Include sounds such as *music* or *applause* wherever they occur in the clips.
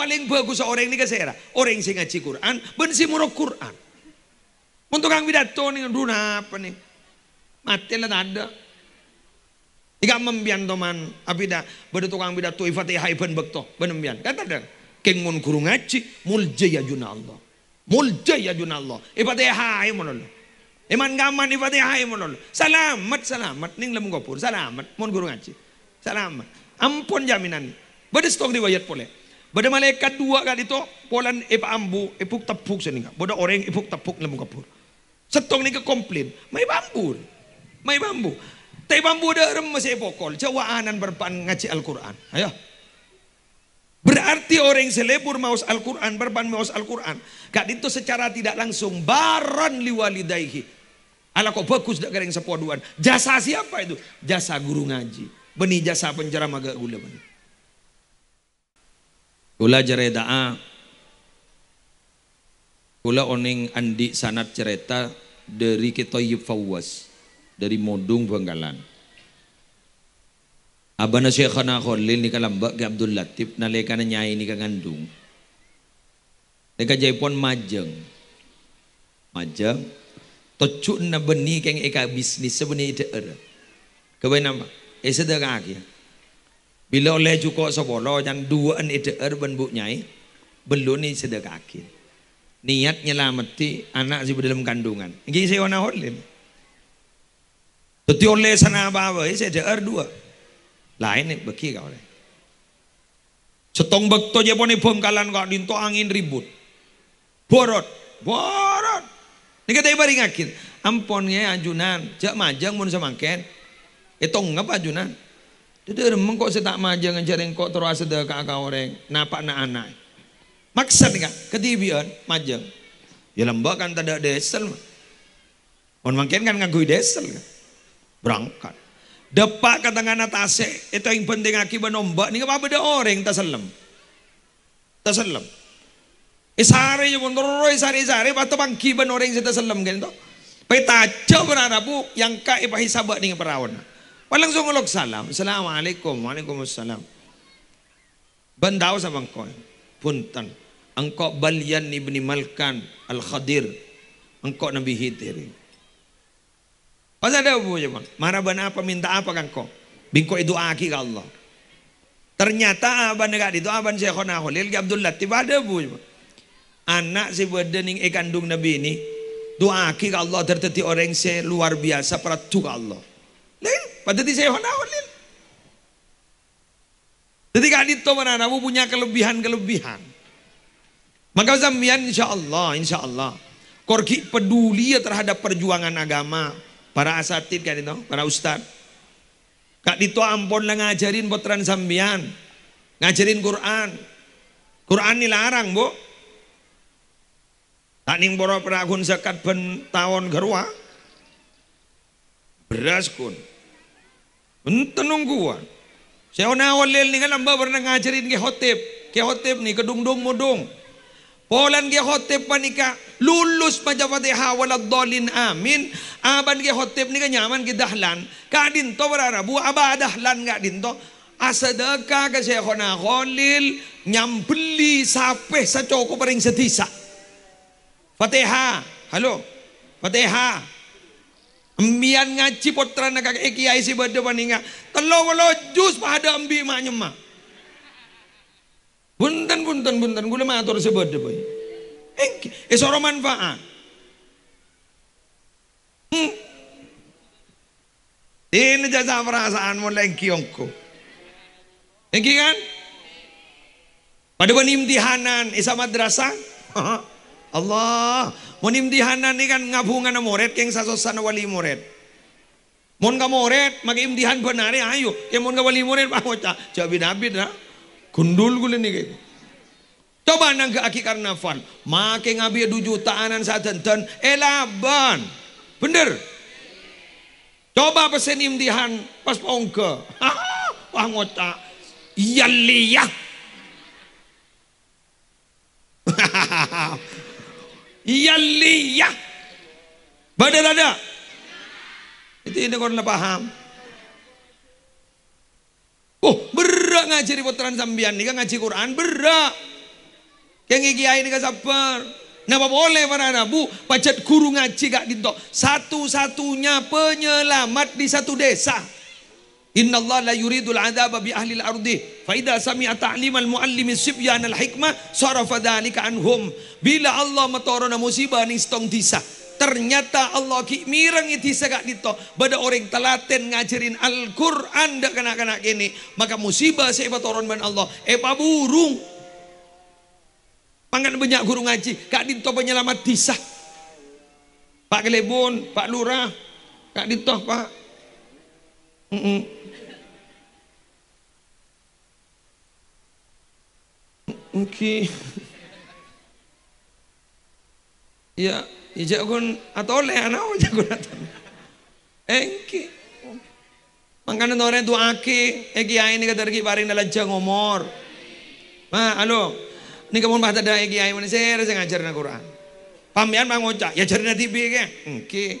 Paling bagus orang ini ke saya Orang yang ngaji Quran, bensi muruk Quran. Untuk kang pidato nih, dunia apa nih? Mati lah ada. Jika membian teman, dah pada tukang pidato ifatihah iban bekto, benembian. Kata ada, kengun guru ngaji, muljaya juna Allah. Muljaya juna Allah. Ifatihah eh, iman eh, eh, monol Iman gaman ifatihah hai monol Salamat, salamat. Ning lemu gopur, salamat. Mun guru ngaji. Salamat. Ampun jaminan. Bades stok riwayat boleh. Bada malaikat dua kat itu, polan ipa ambu, epuk tepuk sini kak. Bada orang epuk tepuk lembu kapur. Setong ni ke komplain, mai bambu. Mai bambu. Tapi bambu dah rem masih Jawa anan berpan ngaji Al-Quran. Ayo. Berarti orang yang selebur maus Al-Quran, berban maus Al-Quran. Kak itu secara tidak langsung baran liwalidaihi. Ala kok bagus dak gareng sepoduan. Jasa siapa itu? Jasa guru ngaji. Benih jasa penjara maga gula benih. Kula a, Kula oning andi sanat cerita dari Kitoyib Fawwas dari Modung Bangkalan. Abana Syekhana Khalil nika lambak ke Abdul Latif nalekana nyai nika ngandung. Nika jaipon majeng. Majeng. Tocuk na beni keng eka bisnis sebeni ite era. Kebenam, nama. aja. Bila oleh juga sebolo yang dua an ide erban bu belum ni sedekakin. Niat nyelamati anak si berdalam kandungan. Ini saya wana holim. Tapi oleh sana bawa saya ide er dua. Lain ni beki kau oleh. Setong bekto je poni kalan kau dinto angin ribut. Borot, borot. Ini kata ibarat ngakin. Amponnya anjunan, Jak majang mun semangkin Itu ngapa anjunan? tidur mengkok kok saya tak majang jaring kok terus ada kakak orang napa na anak. nih kan ketibian majang. Ya lembak kan tidak desel. mau mungkin kan ngagui desel kan. Berangkat. Depak katangana tase itu yang penting akibat nombak ni apa beda orang tasalem. Tasalem. Isare eh, yang pun terus isare isare batu pangkiban orang yang tasalem kan tu. Petaca beranapu yang kai eh, pahisabat dengan perawan. Walang sumulog salam. Assalamualaikum. Waalaikumsalam. Bandaw sa punten, Puntan. Angko balyan ibn Malkan al-Khadir. Angko nabihitiri. Pas daw po siya Maraban apa minta apa kangko. Bingko iduaki ka Allah. Ternyata aban nga dito, aban siya ko na ako. Lilgi Abdullah, tiba ada po siya Anak si ning ikandung eh, nabi ini. Duaki ka Allah tertiti orang siya luar biasa para tu ka Allah. Padahal saya होणार आवडलेलं jadi adito mana nabu punya kelebihan-kelebihan. Maka Zambian insya Allah, insya Allah. Korki peduli ya terhadap perjuangan agama. Para asatid kan itu, para ustad. Kak Dito ampun lah ngajarin potran Zambian. Ngajarin Quran. Quran ini larang, Bu. Tak ning boro perakun zakat bentawan tahun Beras kun. Tenungguan. Saya na walel ni lamba kan, pernah ngajarin ke hotep. Ke hotep ni dung mudung. Polan ke hotep panika lulus pa Fatiha dolin amin. Aban ke hotep ni nyaman ke dahlan. Kadin to berara bararabu aba dahlan ka dinto. Asadaka ke saya na holil. nyambeli sape sa coko paring setisa. Fatiha. Halo. Fatiha. Mian ngaji potrana kakek kiai si bade paninga. Telo welo jus pada embi mak Bunten bunten bunten gula matur si bade boy. Eh, eh soro manfaat. Hmm. Ini jasa perasaan mulai kiongku. Eki kan? Pada penimtihanan, isa madrasah. *laughs* Allah munim dihanan ini kan ngabungan murid keng sasosan wali murid Mun ka murid, maka imtihan benar ayo. Ya mun ka wali murid, *laughs* mau cah, jabi nabi dah Gundul gula ni gitu. Coba nang ke aki karnaval, maka ngabi du jutaanan saat tenten, elaban. Bener. Coba pesen imtihan pas pongke. *laughs* Wah ngota. Iya *laughs* hiyaliyah badal ada itu ini korang paham oh berak ngaji di putaran sambian ini kan ngaji Quran berak yang kiai ini kan sabar Napa boleh para rabu pacat guru ngaji gak dintok satu-satunya penyelamat di satu desa Inna Allah la yuridul azaba bi ahli al-ardi fa idza sami'a al-muallim sibyan al-hikmah sarafa dhalika anhum. Bila Allah matorona musibah ning stong disa, ternyata Allah ki mireng iti sagak dito bada orang telaten ngajarin Al-Qur'an dah kena kena kene maka musibah seba toron ban Allah e burung pangan banyak guru ngaji kak dito penyelamat disah Pak Kelebon, Pak Lurah, Kak dito Pak. Mm -mm. Mungkin *laughs* Ya, ijakun ya atole ana oh, kon atole. Engki. Mangkana nore tu aki, eki ai ni kadar ki paring jang ngomor. Ma, alo. Ni kamun bahasa da eki ai manisir sing ngajarna Quran. Pamian pangoca, ya jarna TV ke. Engki.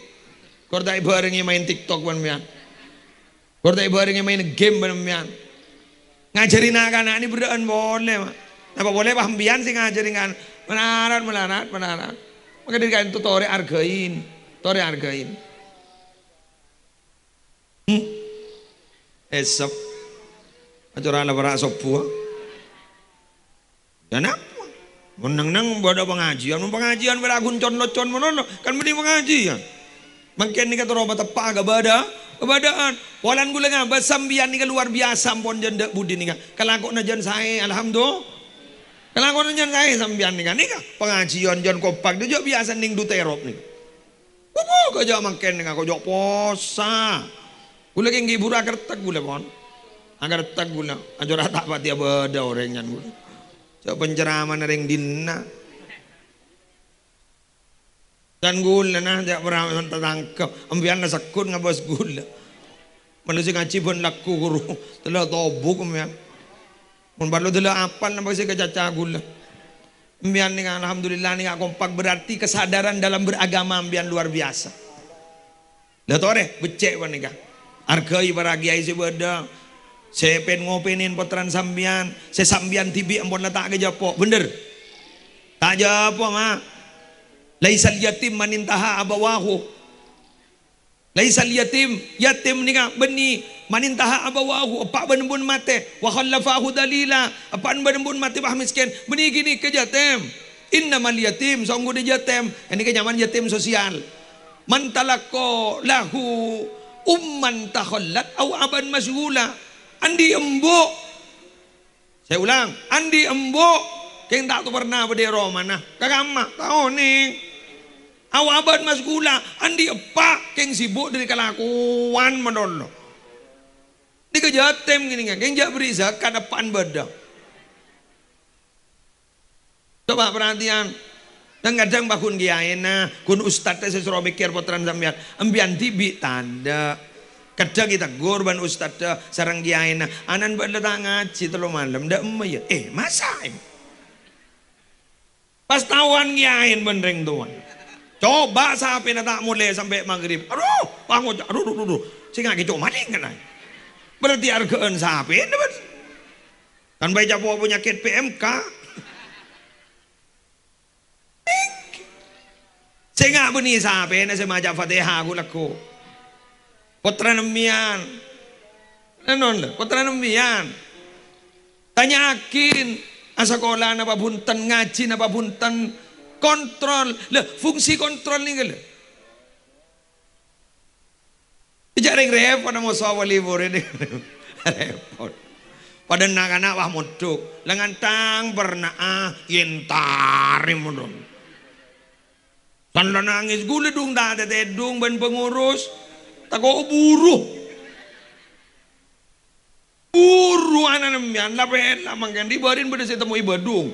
ibu hari barengi main TikTok pamian. ibu hari barengi main game pamian. Ngajarin anak-anak ini berdaan boleh, mah. Napa boleh pahamian sih ngajaringan menarat menarat menarat. Maka dirikan itu tore argain, tore argain. Hmm. Esok acara para sopu. Dan ya apa? Menang-nang ada pengajian, pengajian beragun con-con menono, kan mending pengajian. Mungkin ni kata robat tepak agak bada, kebadaan. Walan gula ngah, basambian ni kan luar biasa ampun janda budi ni Kalau aku najan saya, alhamdulillah. Kelakon kaya sama sampean nih nika pengajian jangan Kopak dia jauh biasa nih nih. Eropa nika. Kau jauh makan kau jauh posa. Gula ki ngibur agar tek gula pon. Agar tek kula rata apa dia beda orang nyan gula. Cak pencerama nering dina. Dan gula nah jak pernah tertangkap. Ambian sekut ngabas gula. Manusia ngaji pun laku guru. Telah tobuk ambian. Mun baru dulu apal nampak saya kecaca gula. Mbian nih kan, alhamdulillah nih kan, kompak berarti kesadaran dalam beragama mbian luar biasa. becek wan becek kak. Argai para kiai beda. Saya pengen ngopinin potran sambian. Saya sambian tibi empon letak ke japo. Bener. Tak japo mah. Laisal yatim manintaha abawahu. Laisa liyatim yatim ninga kan, beni manintaha abawahu apa benbun mate wa khallafahu dalila apa benbun mate bah miskin beni gini ke jatim inna mal yatim songgo de jatim ini ke zaman yatim sosial man talako lahu umman takhallat au aban masghula andi embo saya ulang andi embo keng tak tu pernah bede romana kagama tahu ning abad mas gula, andi apa keng sibuk dari kelakuan menolong? Di tem gini kan, keng jak beri zakat apaan beda. Coba perhatian, dan kadang bakun kiaina, kun ustadz suruh mikir potran sambian, ambian tibi tanda. Kadang kita gorban ustadz sarang kiaena, anan berdatang ngaji terlalu malam, dah emak ya, eh masa em. Pas tawan kiain benereng tuan. Coba sapi nata mulai sampai maghrib. Aduh, bangun. Aduh, aduh, aduh. sehingga ngake cok maning kan. Berarti argaan sapi. Kan baca buah penyakit PMK. sehingga benih sapi na semaja fatihah aku laku. Putra nemian. Nenon, putra nemian. Tanya akin. Asa napa na ngaji napa buntan? Ngaji kontrol. Lah, fungsi kontrol ni ke Jaring repot nama sawa libur ini. *laughs* repot. Pada nak anak wah muduk. Lengan tang ah, yentari mudun. Tanda nangis gule dung dah ada tedung ben pengurus. kau buruh. Buruh anak-anak. lapen lah. Mungkin dibarin pada saya temui badung.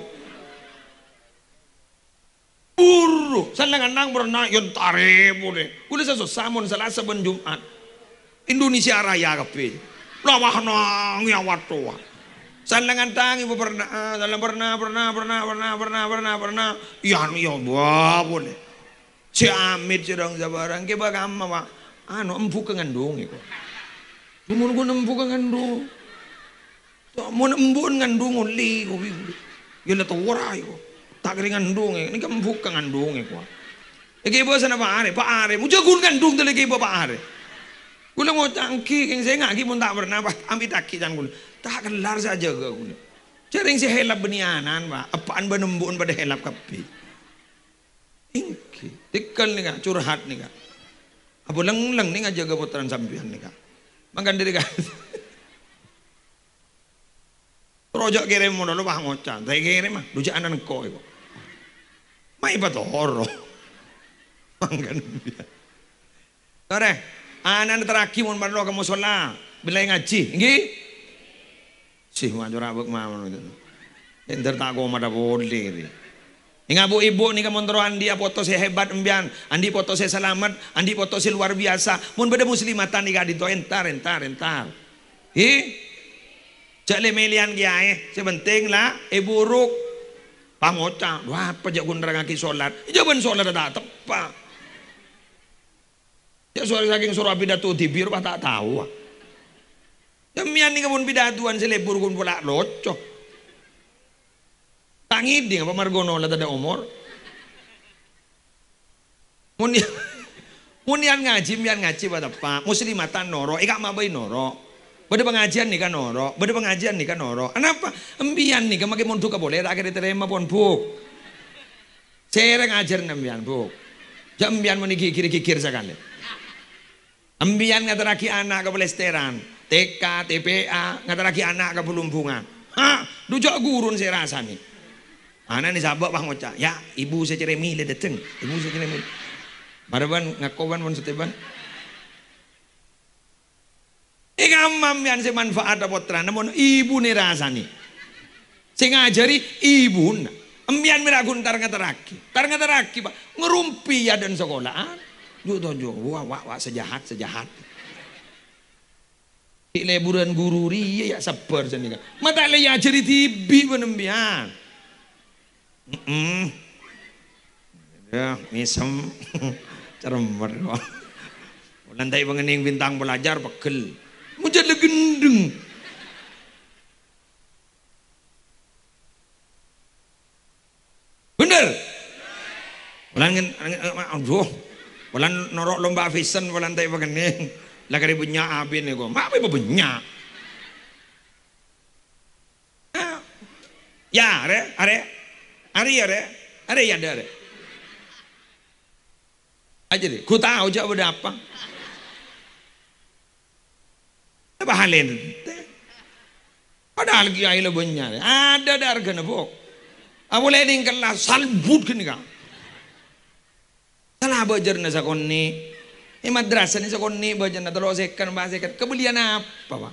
Saya sana pernah berenang yon taribu deh kudu sesu samun salah seben Jumat Indonesia Raya kepi. lawah nang ya watua sandangan tangi pernah dalam eh, pernah pernah pernah pernah pernah pernah pernah ya ya dua pun si amit si dong jabarang kita kama pak anu empu kengandung iku bumun ku empuk kengandung tak mau empuk ngandung oli kubi. yo ya, letu ora iku tak ringan ngandung e. ini kan bukan ngandung e, kuah Iki ibu sana pak are, pak are, muncul jagung ngandung tuh lagi ibu pak are. Gula mau tangki, yang saya ngaki pun tak pernah, pak ambil taki dan gue tak kelar saja ke gula. Jaring si helap benianan pak, apaan benembun pada helap kapi. Ingki, tikel nih kak, curhat nih kak. Apa leng-leng nih ngajaga putaran sampian nih kak. Makan diri kak. *laughs* Rojok kirim mau dulu pak ngocan, saya kirim mah, lu jangan kok ibu. May iba to? Horo. Tore, anan teraki mun barlo ka musola. Bilay ngaji, nggih? Sih manjur abuk itu. Ender tak goma da boleh. Gitu. Inga bu ibu nih kemontro dia foto si hebat embian, andi foto si selamat, andi foto si luar biasa. Mun beda muslimatan nih kadi to entar entar entar. Hi, cak lemelian kiai, sebenting lah, ibu ruk Pangoca, wah apa jak ngaki solat, jawaban ya solat ada tak tepat ya suara saking suara pidato di biru tak tahu demian ini kebun pidatuan selebur kun pula loco dia apa margono lah ada umur munian *laughs* munian ngaji mian ngaji pada pak muslimatan noro ikak mabai noro Beda pengajian nih kan noro, beda pengajian nih kan noro. Kenapa? Embian nih, kemarin kan mundur, ke boleh, akhirnya terima pun buk. Cereng ajar nembian buk. Jam ya embian mau kiri kikir sekali. Embian nggak teraki anak ke pelesteran, TK, TPA nggak teraki anak ke pelumbungan. Hah, dujak gurun saya rasa nih. Anak nih sabak bang ocha. ya ibu saya cereng milih dateng, ibu saya milih. Barban ngakoban pun seteban. Ika amam yang sing manfaat apa namun ibu nih rasani. Si ngajari ibu mira gun tar raki, tar raki pak, ngerumpi ya dan sekolahan, juk tonjo, wah wah wah sejahat sejahat. Di leburan guru ria ya sabar sini kan, mata le ya jadi tibi penembian. Mm Ya, misem, *laughs* cermer. Nanti pengening bintang belajar pegel jadi gendeng. Bener? Walan aduh. Walan norok lomba fisen, walan tay pagani. Lah kare punya abin gua. Mak apa punya? Ah. Ya, are, are. ya, are. Are ya ada are. Aja deh, ku tahu jawab apa bahalenutte padahal gi ayla bonyare ada dargana bo amule ah, dingkalla sal but kiniga tala bajarna sakonni e madrasah ni sakonni bajarna talo sekkan ba sekkan kebulian apa ba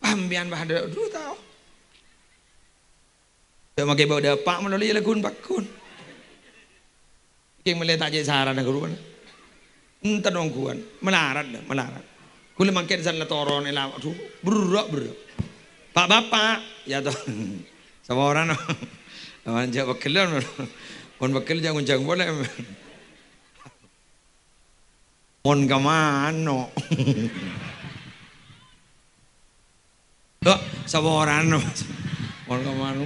pambian dulu tau dia bawa dapak melalui lagun pakun Keng melihat aja saran aku rupa. dong kuan, melarat, melarat. Kula mangke toron letoron ela aduh berok berok. Pak bapak ya toh. *laughs* Sama orang Awan *laughs* jak bekelan. Kon bekel jangan jang boleh. Mon kemana? Tuh, sama orang. Mon kemana?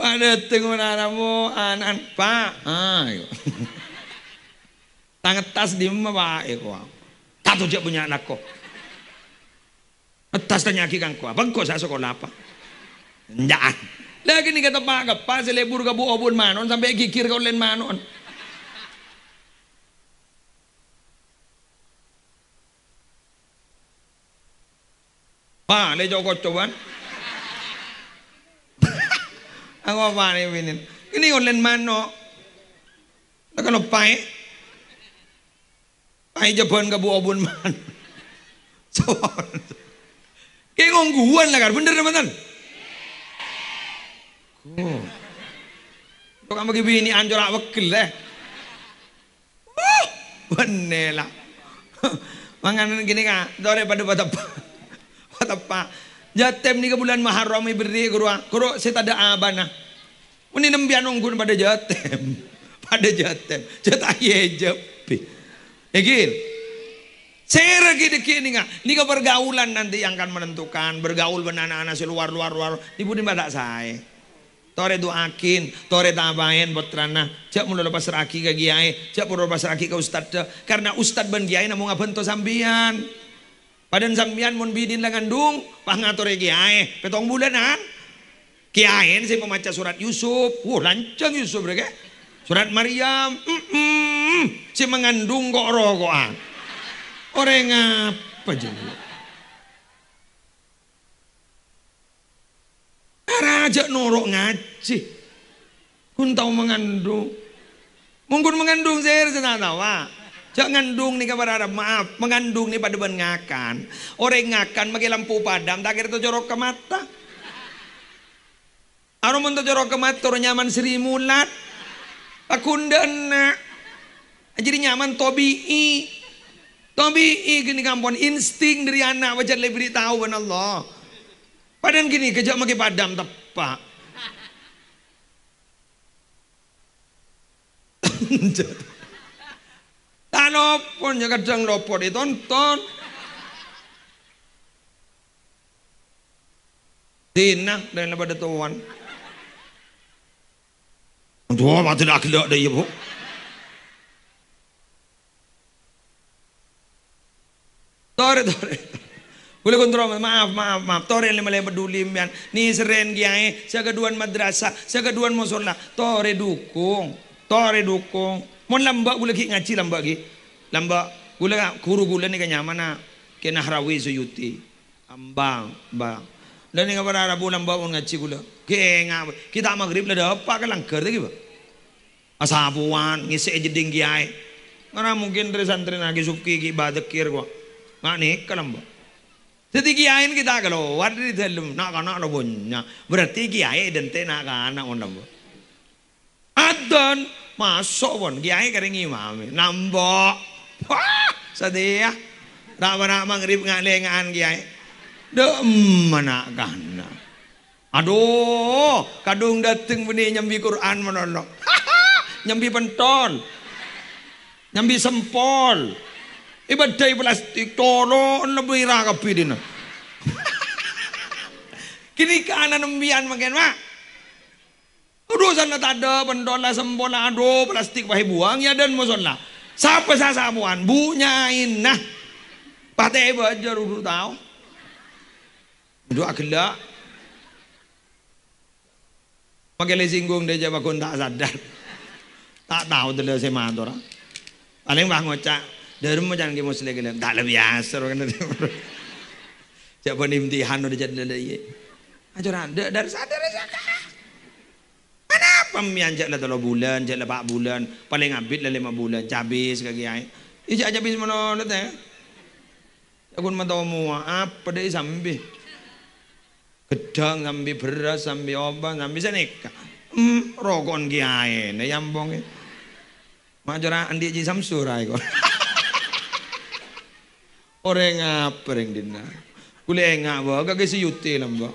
Pada tengun anakmu anak pak. Ayo. Ah, iya. Tangan tas di mana pak? Iku. Tato je punya anakku. Tas tanya ki kangku apa? Kau saya sekolah apa? Jangan. Lagi nih kata pak kepas lebur kebu obun manon sampai kikir kau len manon. Pak, lejo joko cobaan. Ako pa ni Winil. Kini ulan man no. Nakano pay. Pay Japan ka man. so. Kaya kung guhuan lagar, bener naman tan. Oh. Kau kamu kibini anjor wakil keleh. Oh, bener lah. *laughs* Manganan gini ka, dore pada patapa. Patapa. *laughs* jatem nih ke bulan Muharram ibri kerua kerua saya tak ada abana ini nembian nunggun pada jatem *laughs* pada jatem jatah jepi Egil ya saya lagi dikit nih ini ke pergaulan nanti yang akan menentukan bergaul dengan anak-anak si luar luar luar ibu ini tak saya tore doakin tore buat botrana cak mula lepas raki ke giai cak mulu lepas raki ke ustad karena ustad ben giai namun ngabentuk sambian Padan sampean mun bidin lah ngandung, pangatur e kiai, petong bulan ha. Ah. Kiai si pemaca surat Yusuf, wuh lancang Yusuf rek. Ya. Surat Maryam, mm -mm, si mengandung kok rokokan. Orang apa jenenge? Raja norok ngaji. Kun tau mengandung. Mungkin mengandung saya tidak tahu. Cak ngandung nih kabar Arab, maaf, mengandung nih pada ben ngakan. Orang ngakan pakai lampu padam, tak kira jorok ke mata. Arum untuk jorok ke mata, orang nyaman Sri Mulat. Pakundana. Jadi nyaman I, tobi'i. I gini kampon, insting dari anak wajar lebih tahu ben Allah. Padan gini, kerja pakai padam tepak. Jadi *laughs* manapun ya kadang nopo ditonton. Dina dan pada tuan. Tuh mati tidak kelak deh ibu. Iya, tore tore. Boleh kontrol, maaf, maaf, maaf. Tore lima lima peduli mian. Ni seren kiai, saya keduan madrasah, saya keduan musola. Tore dukung, tore dukung. Mau lambak boleh ki ngaji lambak ki lamba gula kuru gula ni kanya mana ke harawi suyuti ambang bang dan ni kabar arabu lamba pun ngaji gula ke kita maghrib lada apa ke langkar tadi ba asabuan ngisi dinggi kiai karena mungkin dari santri nagi suki ki badekir gua nggak nih kalamba jadi kiai kita kalau di dalam nak anak robonya berarti kiai dan teh nak anak orang Adon masuk pun kiai kering imam nambok Wah, sedih ya. Tak pernah mangrib ngalengan kiai. mana kahna? Aduh, kadung dateng bini nyambi Quran menolong. nyambi penton. Nyambi sempol. Ibadai plastik tolo lebih raga pidina. Kini kanan nembian makin mak. Urusan tak ada sempol, sempola aduh plastik pakai buang ya dan musola. Sapa sasamuan bunyain nah. Patai belajar udah tahu. Doa gelak. Pakai singgung dia jawab kon tak sadar. Tak tahu tuh saya mantor. Paling bah ngocak. Dari rumah jangan kamu selek dalam Tak lebih asar kan. Siapa nimtihan udah jadi dari. Ajaran dari sadar saja. Pemian jak lah bulan, jak lah pak bulan, paling abit lah lima bulan, cabis kaki ai. Ijak cabis mana datang? Aku mau mua apa deh sambil gedang sambil beras sambil obat sambil senika. Hmm, rokon kiai, ne yambong. orang andi ji samsurai kok. *laughs* Orang apa yang dina? Kule ngak bawa kagak si yuti lamba.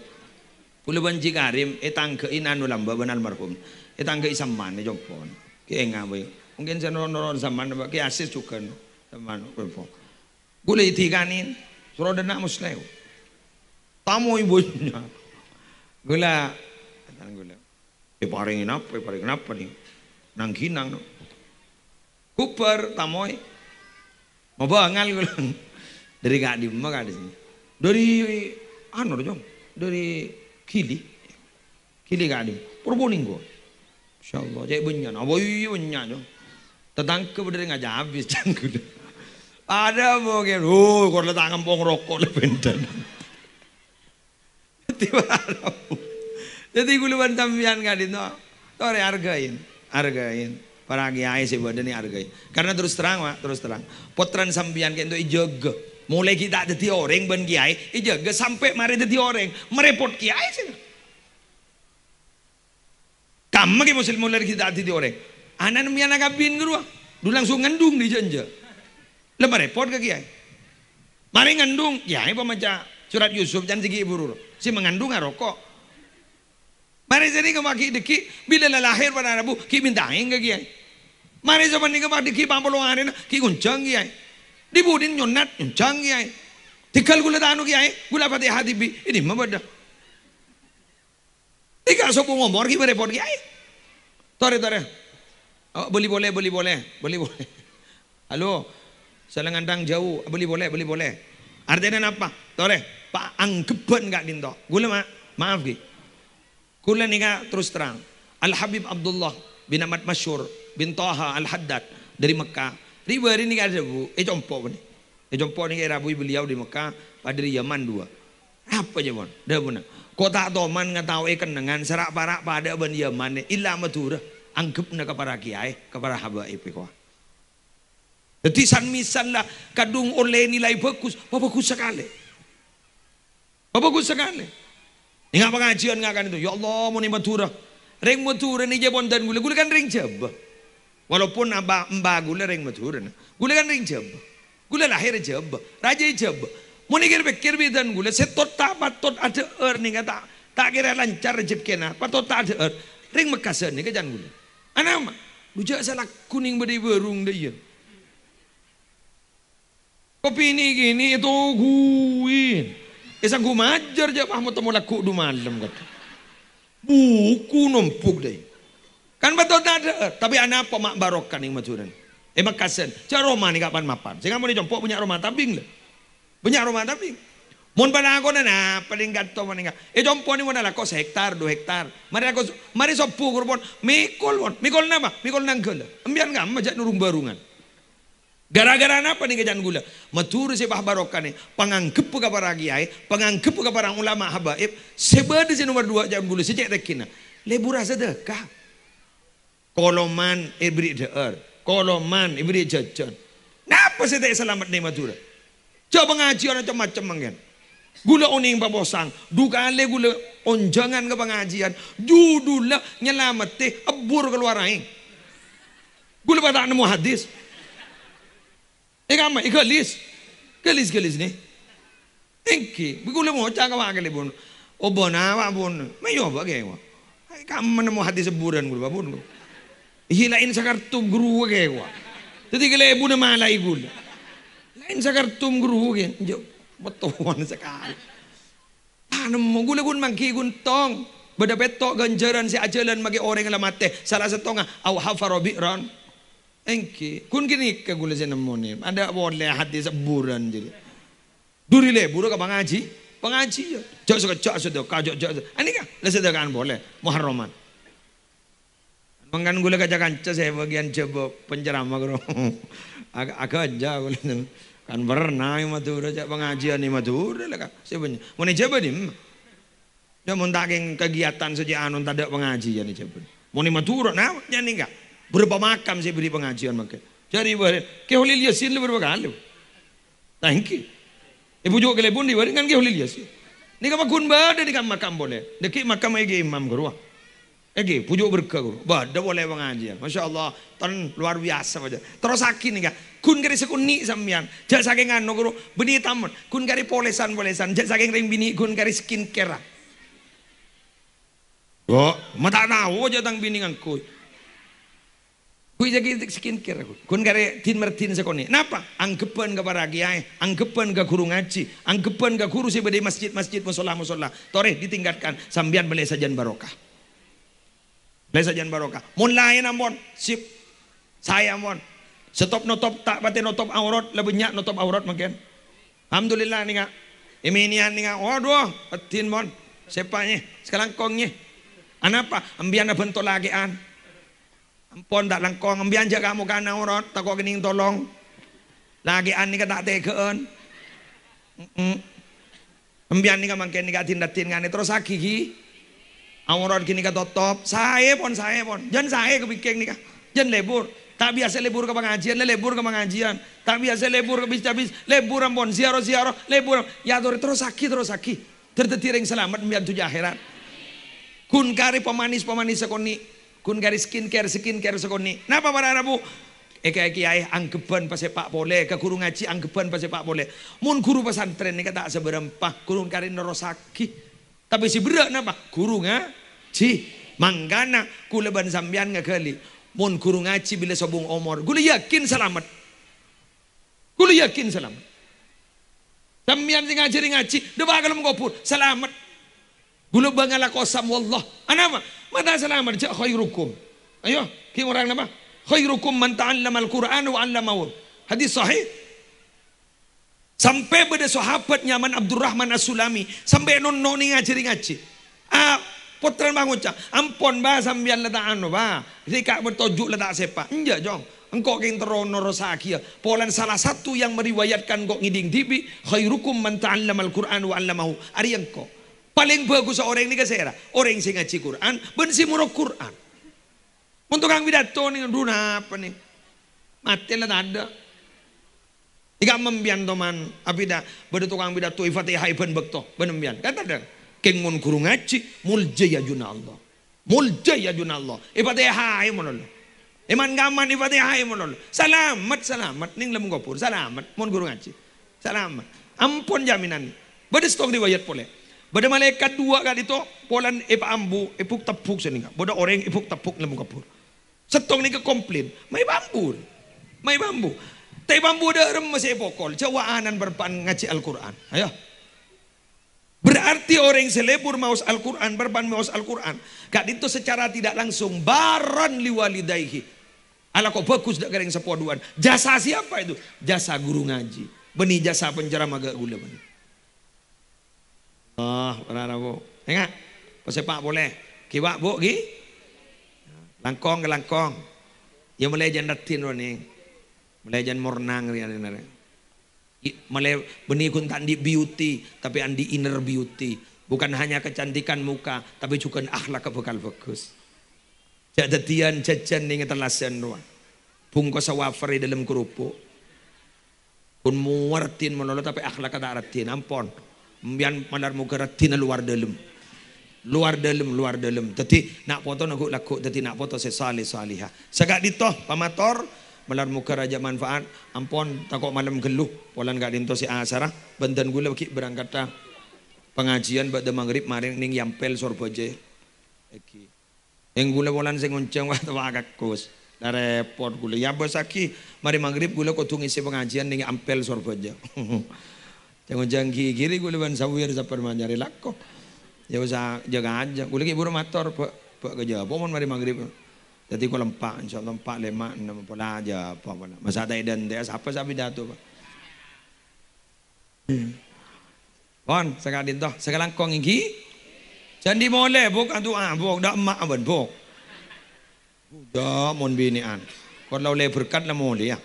Kule benci karim, etang eh, keinan inanu lamba benar marhum ditangkei sampean ya coba. Ki ngawe. Mungkin senono-nono sampean Pak Kita Asis juga sampean Gue Kule ikanin. suruh dana muslim. Tamu ibunya. Gula gue gula. Ya paringin apa, ya, paringin apa nih? Nang kinang. Kuper tamoy. Mau bangal gula. Dari gak di rumah di sini. Dari anu dong. Dari kili. Kili gak di. gue. Insyaallah. Cek benyan. Nah, apa iya benyan. Tetangke bener nggak habis *laughs* cangkul. Gitu. Ada mungkin, oh, kau letak ngempong rokok lebih tenang. *laughs* Tiba Jadi gue bantampian nggak itu, tore hargain, hargain. Para kiai sih badan ini hargain. Karena terus terang, mak, terus terang. Potran sampian ke itu ijoge. Mulai kita jadi orang ben kiai, ijoge sampai mari jadi orang merepot kiai sih. Kamu ke musil mulai kita hati di orang. Anak nemi anak kabin gerua. Dulu langsung ngendung di janja. Lebar repot ke kiai. Mari ngendung. Ya, apa macam surat Yusuf jangan segi ibu Si mengandung rokok. Mari jadi ke maki deki. Bila lah lahir pada Rabu, ki bintain ke kiai. Mari zaman ini ke maki deki pampolong hari ki guncang kiai. Dibudin nyonat guncang kiai. Tikal gula tanu kiai. Gula hati bi, Ini mah gak sepuh ngomong gimana repot kiai. Tore tore. Oh, beli boleh, beli boleh, beli boleh. *laughs* Halo, selengandang jauh, beli boleh, beli boleh. Artinya apa? Tore, Pak anggeben gak dinto. Gula ma, maaf ki. Gula nih terus terang. Al Habib Abdullah bin amat Masyur bin Toha Al Haddad dari Mekah. Ribu hari ini ada bu, eh jompo ini. Eh jompo ini era beliau di Mekah, pada Yaman dua. Apa jaman? Dah Kota Toman ngetahui kenangan serak parak pada ban Yaman illa madura na kepada kiai kepada habaib ikhwah. Jadi san misan lah kadung oleh nilai bagus, bagus sekali. Bagus sekali. Ingat pengajian ngakan itu, ya Allah mau ni madura. Ring madura ni jebon dan gule, gule kan ring jeb. Walaupun abah mbah gule ring madura, gule kan ring jeb. Gule lahir jeb, raja jeb. Muni kira pikir bidan gula. Saya tot tak patut ada er ni kata. Tak kira lancar rejep kena. Patut tak ada er. Ring mekasa ni kejan gula. Anak mak. Lujak salah kuning beri berung dia. Ya. Kopi ni gini itu kuih. Eh sanggup majar je pahamu temu laku di malam kata. Buku numpuk dia. Kan betul tak ada. Er. Tapi anak apa mak barokan yang macam ni. Eh makasih. Cara rumah ni kapan mapan. Saya kan boleh jumpa punya rumah tabing lah. Banyak rumah tapi. Mun pada aku nana, paling gatto maninga. E eh, jompo ni mana lako sektar, dua hektar. Mari aku, mari sopu kurpon, mikol won, mikol nama, mikol nangkel. Lah. Embian gak, kan? majak nurung barungan. Gara-gara apa nih kejadian gula? Matur si bah barokane, penganggep buka para kiai, penganggep buka para ulama habaib, sebab di nomor dua jam gula, sejak dekina. Lebur asa dekah. Koloman ibrid er, koloman ibrid jajan. Napa sih selamat nih matur? Coba ngaji orang macam-macam mangen. Gula uning babosang, le gula onjangan ke pengajian, judulnya nyelamati abur keluar angin. Gula pada nemu hadis. mah, ikalis. Kelis kelis nih. Engki, gula mau cakap apa kali bun? Obona apa bun? Mayo bagaimana? mana nemu hadis seburan gula bun. Hilain sakartu guru bagaimana? Tetapi kalau ibu nama lain gula. Lain sakar tum guruhugin. Jo, betuan sekali. Tanam gun mangki gun tong. Bada petok ganjaran si ajalan magi orang yang mate. Salah setonga au hafaro bi'ran. Engki, kun kini ke gule si nemoni. Ada boleh hati seburan jadi. Duri le, buru ke pengaji. Pengaji yo. Jok suka jok sudah, kajok jok. Ani kah? Lesedah kan boleh. muharoman. mengan gule kaca kanca saya bagian coba penceramah guru. *laughs* Agak agak aja gule kan warna yang Madura cak pengajian yang Madura lah kan sebenarnya mau coba nih dia ya, mau taking kegiatan saja anu tak ada pengajian nih coba mau nih Madura nah jadi ya enggak berapa makam sih beri pengajian makai jadi barin kehulil yasin lu berapa kali thank you ibu juga kelebun di barin kan kehulil yasin ini kan makun bade di kan makam boleh dekik makam lagi imam keruah Oke, pujuk berkah guru. boleh bang aja. Masya Allah, ton luar biasa aja. Terus sakit nih Kun kari sekuni sambian. Jat saking anu guru, bini tamun. Kun kari polesan-polesan. Jat saking ring bini, kun kari kera. Kok, oh, mata tahu aja tang bini ngan Kui jadi skin aku. Kun kari tin mertin sekoni. Napa? Anggepan ke para kiai, anggepan ke guru ngaji, anggepan ke guru sih masjid-masjid musola musola. Toreh ditingkatkan sambian boleh sajian barokah. Lesa Jan Baroka, Mun lain ambon, sip. Saya ambon. Stop notop tak no notop aurat, lebih nyak notop aurat mungkin, Alhamdulillah ninga. Iminian ninga. oh Waduh, atin mon. Sepanya, sekarang kongnya. Anapa? Ambian bentuk lagi an, Ampun tak langkong, ambian jaga kamu kan aurat, tak kau gening tolong. an ni tak tekeun. Mm -mm. Ambian ni kan mungkin nih kak tindatin ngane terus sakit Amun kini kata top, saya pon saya pon, jangan saya nih nikah, jangan lebur. Tak biasa lebur ke pengajian, lebur ke pengajian. Tak biasa lebur ke bis-bis, lebur pon ziarah ziarah, lebur. Ya dori terus sakit terus sakit. yang selamat biar tujuh akhirat. Kun kari pemanis pemanis sekoni, kun kari skincare skincare sekoni. Napa para Rabu? Eka eki ayah anggeban pas pak boleh, ke guru ngaji anggeban pas pak boleh. Mun guru pesantren ini kata seberempah, kurun kari nerosaki. Tapi si berak nama Guru ngaji. Manggana kula ban sampean kali. Mun guru ngaji bila sobung omor. gula yakin selamat. gula yakin selamat. Sampean sing ngaji ngaji, de bakal mengkopur. Selamat. Kula bangala kosam wallah. Anama, mana selamat ja khairukum. Ayo, ki orang nama, Khairukum man ta'allama al-Qur'an wa 'allamahu. Hadis sahih Sampai pada sahabat nyaman Abdurrahman As-Sulami. Sampai nono ni ngaji ngaji. Ah, putra ucap, Ampun bah sambian letak anu ba. Rika bertujuk letak sepa. Enggak jong. Engkau yang terono rosakia. Polan salah satu yang meriwayatkan kok ngiding dibi. Khairukum man ta'allam al-Quran wa allamahu. Ari engkau. Paling bagus orang ini kesera. Orang yang ngaji Quran. Bensi muruk murah Quran. Untuk kang bidato nih. Duna apa nih. Mati letak ada membian toman abida beri tukang abida tu ifati haiben bekto benembian kata dan king guru ngaji muljaya juna Allah muljaya juna Allah ifati hai monol iman gaman ifati hai monol salamat salamat ning lem gopur salamat mon guru ngaji salamat ampun jaminan bade stok riwayat pole beri malaikat dua kali to polan ipa ambu ipuk tepuk seninga bade orang ipuk tepuk lem gopur setong ni ke komplain mai bambu mai bambu tapi bambu rem masih pokol. anan berpan ngaji Al-Quran. Ayo. Berarti orang yang selebur maus Al-Quran, berpan maus Al-Quran. Kak itu secara tidak langsung. Baran liwalidaihi. Ala kok bagus dak kering sepoduan. Jasa siapa itu? Jasa guru ngaji. Beni jasa penjara maga gula beni. Ah, pernah ora rawo. Tengok. Pesepak boleh. Kiwak bu ki. Langkong ke langkong. Ya mulai jenatin ro ini melayan mornang rianeunana mele benih kun tandi beauty tapi andi inner beauty bukan hanya kecantikan muka tapi juga akhlak bekal bagus jadatian jajan ning telasan ruang bungkus wafer dalam kerupuk kun muartin menolak tapi akhlak kata aratin ampon mbian manar muka ratin luar dalam luar dalam luar dalam tadi nak foto nak laku tadi nak foto sesali salihah sagak ditoh pamator melar muka raja manfaat ampon takok malam geluh polan gak dintos si asara benten gula kik berangkat ta pengajian pada maghrib maring ning yampel sorboje eki yang gula polan sing ngonceng *laughs* wa tawakak kus da repot gula ya besaki mari maghrib gula kudu isi pengajian ning ampel sorboje *laughs* jangan jangki kiri gula ban sawir sapar manjari lako ya usah jaga aja gula ki buru motor pak pak kerja pomon mari maghrib jadi kalau empat, insya Allah pa, lima, pola aja apa pola. pala. Masatay dan, dya, apa sabi dato Pak? Hmm. On, sekarang din sekarang saka lang jadi ingi. Sandi mo le, buk, ang doa, ah, buk, da, ma, awan, buk. Da, mon binian. lau le berkat lah mo ya.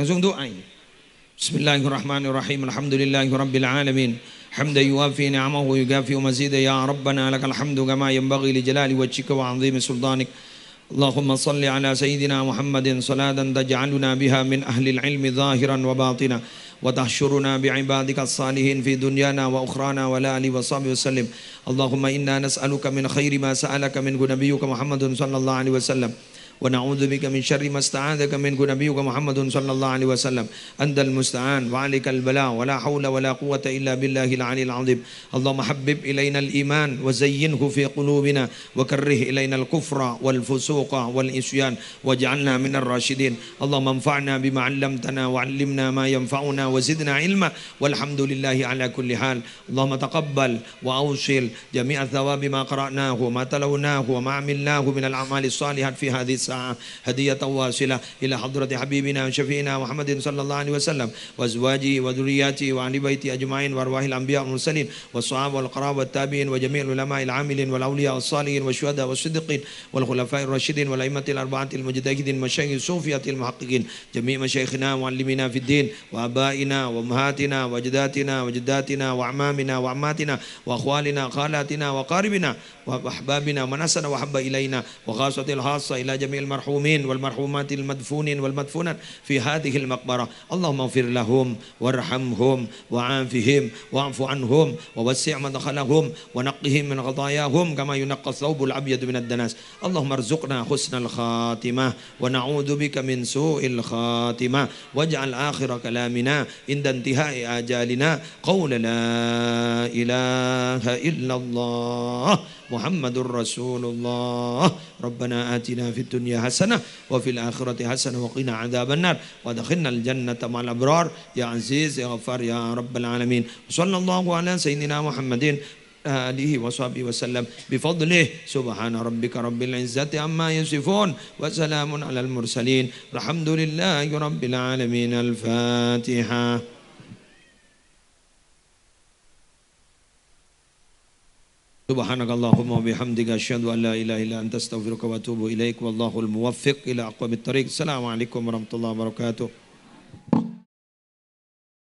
Langsung doa. Bismillahirrahmanirrahim, alhamdulillahi rabbil حمدا يوافي نعمه ويكافئ مزيدا يا ربنا لك الحمد كما ينبغي لجلال وجهك وعظيم سلطانك اللهم صل على سيدنا محمد صلاة تجعلنا بها من أهل العلم ظاهرا وباطنا وتحشرنا بعبادك الصالحين في دنيانا وأخرانا ولا آله وصحبه وسلم اللهم إنا نسألك من خير ما سألك منه نبيك محمد صلى الله عليه وسلم ونعوذ بك من شر ما استعاذك منه نبيك محمد صلى الله عليه وسلم أنت المستعان وعليك البلاء ولا حول ولا قوة إلا بالله العلي العظيم اللهم حبب إلينا الإيمان وزينه في قلوبنا وكره إلينا الكفر والفسوق والإسيان واجعلنا من الراشدين اللهم انفعنا بما علمتنا وعلمنا ما ينفعنا وزدنا علما والحمد لله على كل حال اللهم تقبل وأوصل جميع الثواب ما قرأناه وما تلوناه وما عملناه من الأعمال الصالحة في هذه الساعة هدية واصلة إلى حضرة حبيبنا وشفينا محمد صلى الله عليه وسلم وأزواجه وذرياته وعلي بيتي أجمعين وأرواح الأنبياء والمرسلين والصحابة والقرابة والتابعين وجميع العلماء العاملين والأولياء والصالحين والشهداء والصديقين والخلفاء الراشدين والأئمة الأربعة المجتهدين مشايخ الصوفية المحققين جميع مشايخنا ومعلمينا في الدين وآبائنا وأمهاتنا وأجدادنا وجداتنا وأعمامنا وعماتنا وأخوالنا وخالاتنا وقاربنا وأحبابنا من أسن وأحب إلينا وخاصة الخاصة إلى جميع جميع المرحومين والمرحومات المدفونين والمدفونات في هذه المقبرة اللهم اغفر لهم وارحمهم وعافهم واعف عنهم ووسع مدخلهم ونقهم من خطاياهم كما ينقى الثوب الأبيض من الدنس اللهم ارزقنا حسن الخاتمة ونعوذ بك من سوء الخاتمة واجعل آخر كلامنا عند انتهاء آجالنا قول لا إله إلا الله محمد رسول الله ربنا آتنا في الدنيا حسنة وفي الآخرة حسنة وقنا عذاب النار ودخلنا الجنة مع الأبرار يا عزيز يا غفار يا رب العالمين صلى الله على سيدنا محمد آله وصحبه وسلم بفضله سبحان ربك رب العزة عما يصفون وسلام على المرسلين الحمد لله رب العالمين الفاتحة سبحانك اللهم وبحمدك أشهد أن لا إله إلا أنت أستغفرك وأتوب إليك والله الموفق إلى أقوم الطريق السلام عليكم ورحمة الله وبركاته